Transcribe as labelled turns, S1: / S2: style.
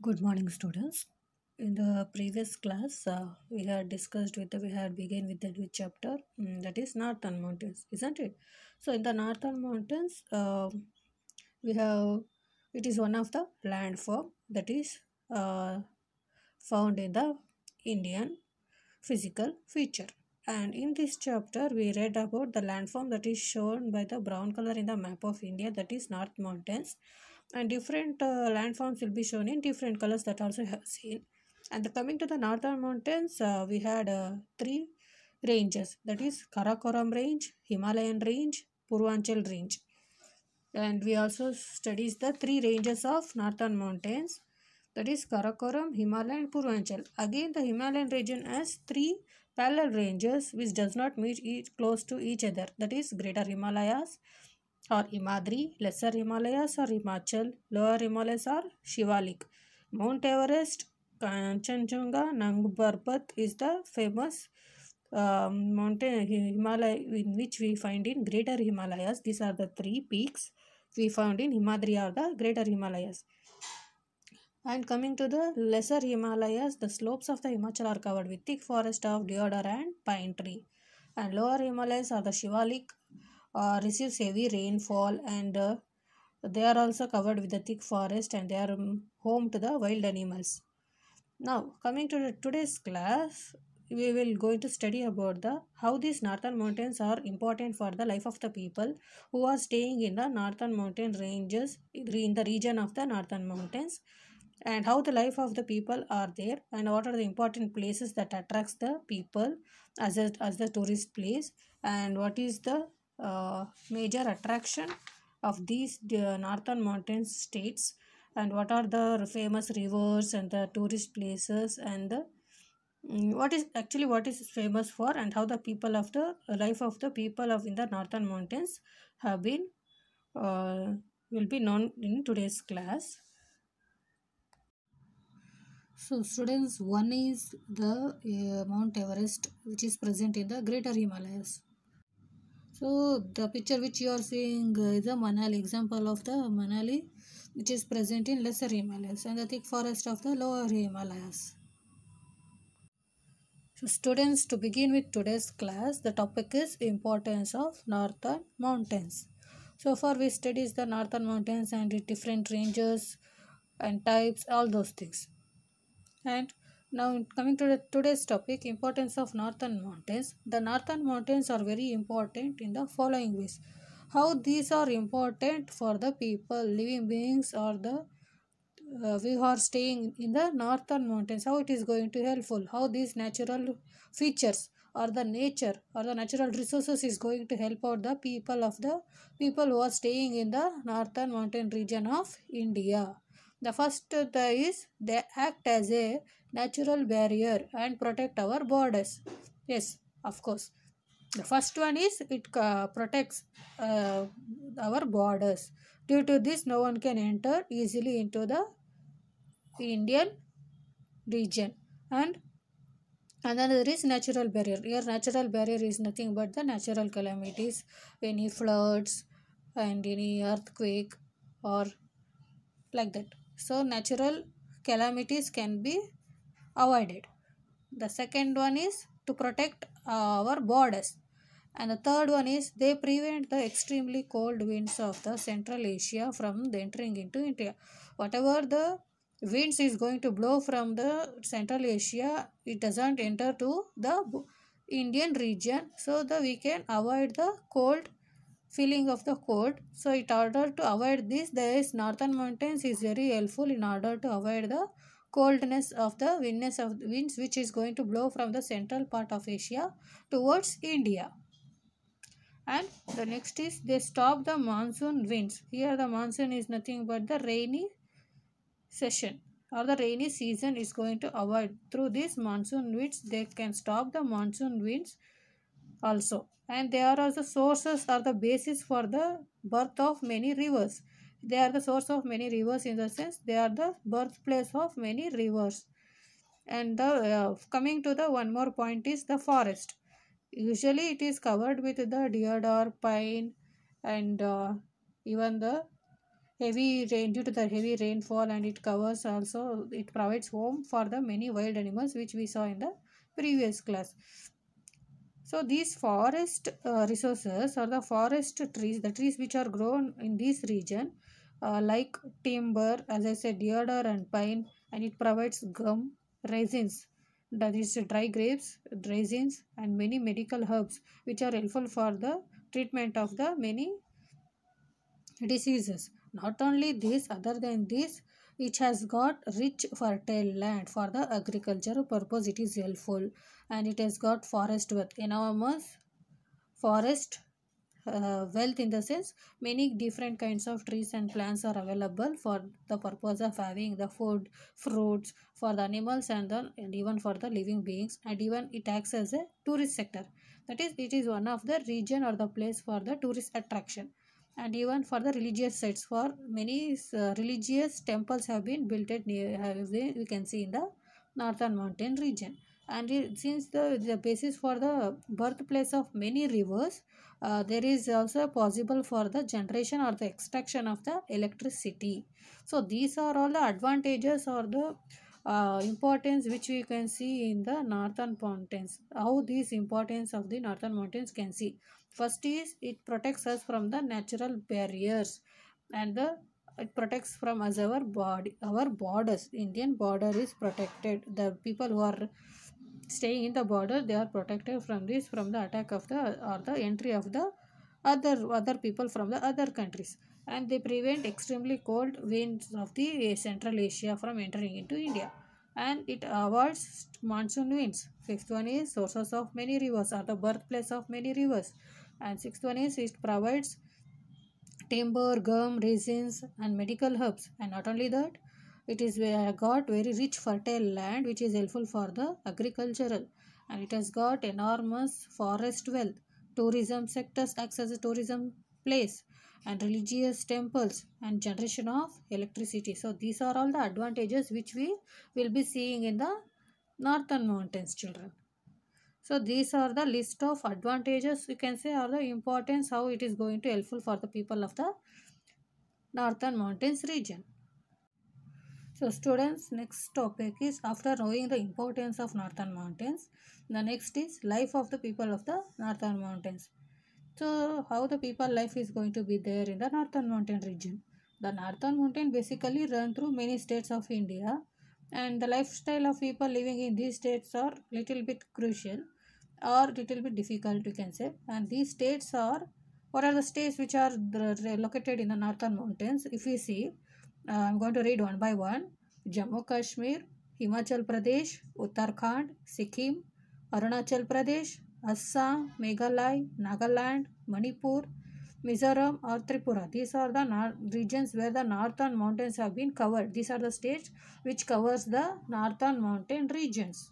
S1: good morning students in the previous class uh, we had discussed with the, we had begin with the new chapter um, that is northern mountains isn't it so in the northern mountains uh, we have it is one of the landform that is uh, found in the indian physical feature and in this chapter we read about the landform that is shown by the brown color in the map of india that is north mountains and different uh, landforms will be shown in different colors that also have seen and coming to the northern mountains uh, we had uh, three ranges that is karakoram range himalayan range purvanchal range and we also studies the three ranges of northern mountains that is karakoram himalayan purvanchal again the himalayan region has three parallel ranges which does not meet each, close to each other that is greater himalayas or Himadri, Lesser Himalayas or Himachal, Lower Himalayas or Shivalik. Mount Everest, Kanchenjunga, Nang is the famous um, mountain Himalaya in which we find in Greater Himalayas. These are the three peaks we found in Himadri or the Greater Himalayas. And coming to the Lesser Himalayas, the slopes of the Himachal are covered with thick forest of deodar and pine tree. And Lower Himalayas are the Shivalik, uh, receives heavy rainfall and uh, they are also covered with a thick forest and they are um, home to the wild animals. Now coming to today's class, we will going to study about the how these northern mountains are important for the life of the people who are staying in the northern mountain ranges in the region of the northern mountains and how the life of the people are there and what are the important places that attracts the people as a, as the tourist place and what is the uh, major attraction of these uh, northern mountain states and what are the famous rivers and the tourist places and the mm, what is actually what is famous for and how the people of the life of the people of in the northern mountains have been uh, will be known in today's class so students one is the uh, mount everest which is present in the greater himalayas so the picture which you are seeing is a Manali example of the Manali which is present in lesser Himalayas and the thick forest of the lower Himalayas. So students to begin with today's class the topic is importance of northern mountains. So far we studied the northern mountains and different ranges and types all those things and now coming to the today's topic importance of northern mountains. The northern mountains are very important in the following ways. How these are important for the people, living beings or the uh, we are staying in the northern mountains. How it is going to helpful. How these natural features or the nature or the natural resources is going to help out the people of the people who are staying in the northern mountain region of India. The first is they act as a natural barrier and protect our borders. Yes, of course. The first one is it uh, protects uh, our borders. Due to this, no one can enter easily into the Indian region. And another is natural barrier. Here, natural barrier is nothing but the natural calamities, any floods and any earthquake or like that. So natural calamities can be avoided. The second one is to protect uh, our borders. And the third one is they prevent the extremely cold winds of the Central Asia from entering into India. Whatever the winds is going to blow from the Central Asia, it doesn't enter to the Indian region. So the, we can avoid the cold filling of the coat so in order to avoid this this northern mountains is very helpful in order to avoid the coldness of the windness of the winds which is going to blow from the central part of asia towards india and the next is they stop the monsoon winds here the monsoon is nothing but the rainy session or the rainy season is going to avoid through these monsoon winds they can stop the monsoon winds also and they are also sources are the basis for the birth of many rivers they are the source of many rivers in the sense they are the birthplace of many rivers and the uh, coming to the one more point is the forest usually it is covered with the deer or pine and uh, even the heavy rain due to the heavy rainfall and it covers also it provides home for the many wild animals which we saw in the previous class so these forest uh, resources or the forest trees, the trees which are grown in this region uh, like timber, as I said, deodar and pine and it provides gum, resins, that is dry grapes, resins and many medical herbs which are helpful for the treatment of the many diseases. Not only this, other than this, it has got rich fertile land for the agricultural purpose it is helpful and it has got forest wealth enormous forest uh, wealth in the sense many different kinds of trees and plants are available for the purpose of having the food fruits for the animals and, the, and even for the living beings and even it acts as a tourist sector that is it is one of the region or the place for the tourist attraction and even for the religious sites for many uh, religious temples have been built at near we can see in the northern mountain region and it, since the, the basis for the birthplace of many rivers uh, there is also possible for the generation or the extraction of the electricity so these are all the advantages or the uh, importance which we can see in the northern mountains how these importance of the northern mountains can see first is it protects us from the natural barriers and the it protects from us our body our borders indian border is protected the people who are staying in the border they are protected from this from the attack of the or the entry of the other other people from the other countries and they prevent extremely cold winds of the eh, Central Asia from entering into India and it avoids monsoon winds. Fifth one is sources of many rivers are the birthplace of many rivers and sixth one is it provides timber, gum, resins and medical herbs and not only that it is got very rich fertile land which is helpful for the agricultural and it has got enormous forest wealth tourism sector acts as a tourism place and religious temples and generation of electricity. So these are all the advantages which we will be seeing in the northern mountains children. So these are the list of advantages you can say are the importance how it is going to helpful for the people of the northern mountains region. So students next topic is after knowing the importance of northern mountains the next is life of the people of the northern mountains. So how the people life is going to be there in the northern mountain region? The northern mountain basically run through many states of India and the lifestyle of people living in these states are little bit crucial or little bit difficult you can say and these states are what are the states which are located in the northern mountains if we see uh, i'm going to read one by one jammu kashmir himachal pradesh uttarakhand sikkim arunachal pradesh Assam, Meghalaya, Nagaland, Manipur, Mizoram or Tripura. These are the regions where the northern mountains have been covered. These are the states which covers the northern mountain regions.